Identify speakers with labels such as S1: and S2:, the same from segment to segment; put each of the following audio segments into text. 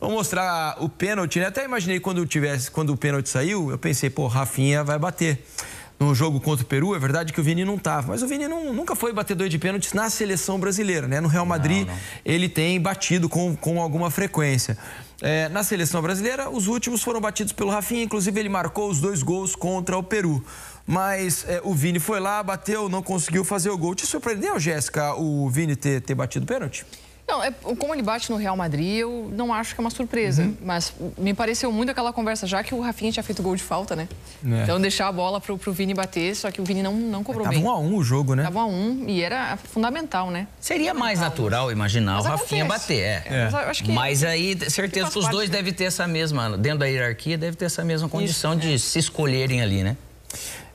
S1: Vou mostrar o pênalti, né? Até imaginei quando tivesse, quando o pênalti saiu, eu pensei, pô, Rafinha vai bater. No jogo contra o Peru, é verdade que o Vini não estava, mas o Vini não, nunca foi batedor de pênaltis na seleção brasileira, né? No Real Madrid, não, não. ele tem batido com, com alguma frequência. É, na seleção brasileira, os últimos foram batidos pelo Rafinha, inclusive ele marcou os dois gols contra o Peru. Mas é, o Vini foi lá, bateu, não conseguiu fazer o gol. Te surpreendeu, Jéssica, o Vini ter, ter batido pênalti?
S2: Não, é, como ele bate no Real Madrid, eu não acho que é uma surpresa. Uhum. Mas me pareceu muito aquela conversa, já que o Rafinha tinha feito gol de falta, né? É. Então deixar a bola pro, pro Vini bater, só que o Vini não, não cobrou Tava bem. Tava
S3: um a um o jogo, né? Tava
S2: um a um e era fundamental, né? Seria mais
S3: natural imaginar mas o é Rafinha acontece. bater, é. é. Mas, mas, aí, certeza que os dois devem ter essa mesma, dentro da hierarquia, deve ter essa mesma condição Isso, de é. se escolherem ali, né?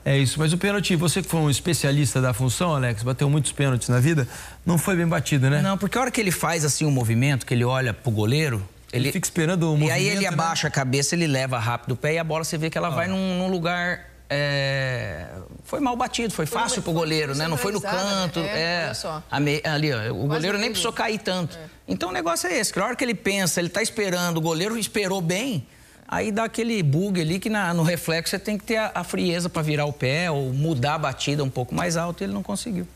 S1: É isso, mas o pênalti, você que foi um especialista da função, Alex, bateu muitos pênaltis na vida,
S3: não foi bem batido, né? Não, porque a hora que ele faz assim um movimento, que ele olha pro goleiro, ele, ele fica esperando o movimento. E aí ele né? abaixa a cabeça, ele leva rápido o pé e a bola você vê que ela ah. vai num, num lugar é... foi mal batido, foi, foi fácil pro goleiro, né? Não foi no né? canto. Né? É, é me... ali, ó, o Quase goleiro nem precisou cair tanto. É. Então o negócio é esse, que a hora que ele pensa, ele tá esperando, o goleiro esperou bem, Aí dá aquele bug ali que na, no reflexo você tem que ter a, a frieza para virar o pé ou mudar a batida um pouco mais alto e ele não conseguiu.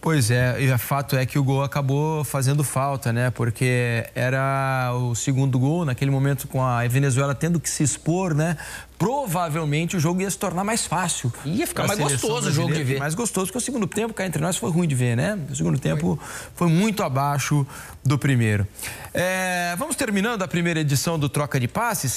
S1: Pois é, e o fato é que o gol acabou fazendo falta, né? Porque era o segundo gol, naquele momento com a Venezuela tendo que se expor, né? Provavelmente o jogo ia se tornar mais fácil. Ia ficar mais gostoso o jogo de ver. Mais gostoso, porque o segundo tempo, cá entre nós, foi ruim de ver, né? O segundo tempo foi, foi muito abaixo do primeiro. É, vamos terminando a primeira edição do Troca de Passes.